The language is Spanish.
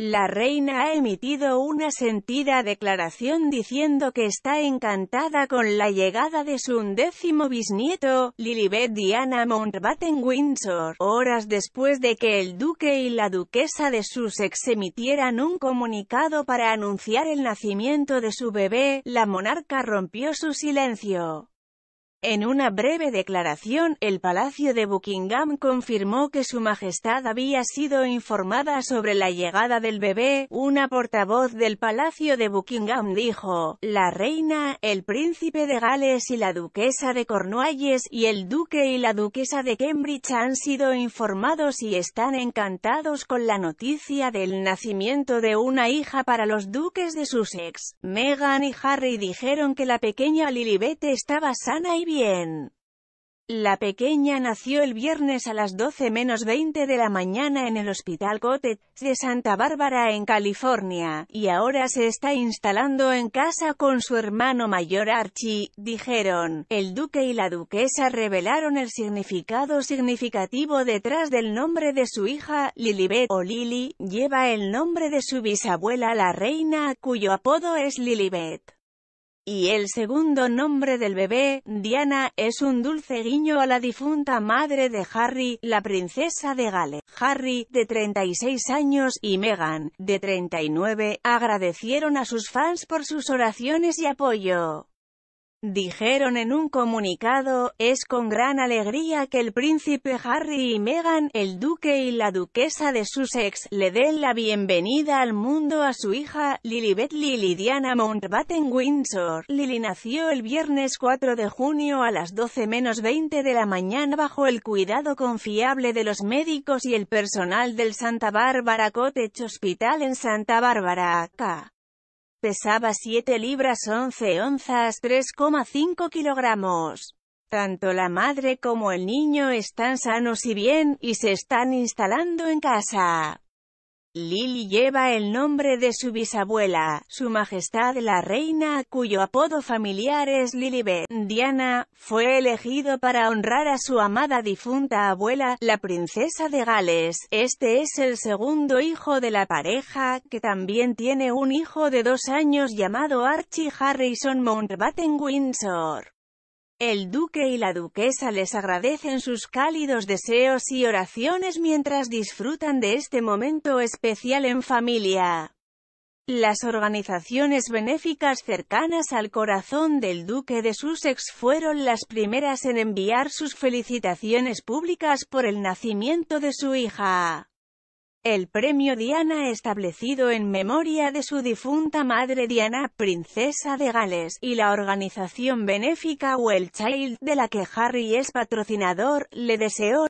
La reina ha emitido una sentida declaración diciendo que está encantada con la llegada de su undécimo bisnieto, Lilibet Diana Mountbatten-Windsor, horas después de que el duque y la duquesa de Sussex emitieran un comunicado para anunciar el nacimiento de su bebé, la monarca rompió su silencio. En una breve declaración, el Palacio de Buckingham confirmó que su majestad había sido informada sobre la llegada del bebé. Una portavoz del Palacio de Buckingham dijo, la reina, el príncipe de Gales y la duquesa de Cornualles, y el duque y la duquesa de Cambridge han sido informados y están encantados con la noticia del nacimiento de una hija para los duques de Sussex. Meghan y Harry dijeron que la pequeña Lilibet estaba sana y bien. La pequeña nació el viernes a las 12 menos 20 de la mañana en el Hospital Cottage de Santa Bárbara en California, y ahora se está instalando en casa con su hermano mayor Archie, dijeron. El duque y la duquesa revelaron el significado significativo detrás del nombre de su hija, Lilibet o Lily, lleva el nombre de su bisabuela la reina, cuyo apodo es Lilibet. Y el segundo nombre del bebé, Diana, es un dulce guiño a la difunta madre de Harry, la princesa de Gales. Harry, de 36 años, y Meghan, de 39, agradecieron a sus fans por sus oraciones y apoyo. Dijeron en un comunicado, es con gran alegría que el príncipe Harry y Meghan, el duque y la duquesa de Sussex, le den la bienvenida al mundo a su hija, Lilibet Lily Diana Mountbatten Windsor. Lily nació el viernes 4 de junio a las 12 menos 20 de la mañana bajo el cuidado confiable de los médicos y el personal del Santa Bárbara Cottage Hospital en Santa Bárbara, acá. Pesaba 7 libras 11 onzas 3,5 kilogramos. Tanto la madre como el niño están sanos y bien, y se están instalando en casa. Lily lleva el nombre de su bisabuela, su majestad la reina, cuyo apodo familiar es B. Diana, fue elegido para honrar a su amada difunta abuela, la princesa de Gales. Este es el segundo hijo de la pareja, que también tiene un hijo de dos años llamado Archie Harrison Mountbatten Windsor. El duque y la duquesa les agradecen sus cálidos deseos y oraciones mientras disfrutan de este momento especial en familia. Las organizaciones benéficas cercanas al corazón del duque de Sussex fueron las primeras en enviar sus felicitaciones públicas por el nacimiento de su hija. El premio Diana establecido en memoria de su difunta madre Diana, princesa de Gales, y la organización benéfica Well Child, de la que Harry es patrocinador, le deseó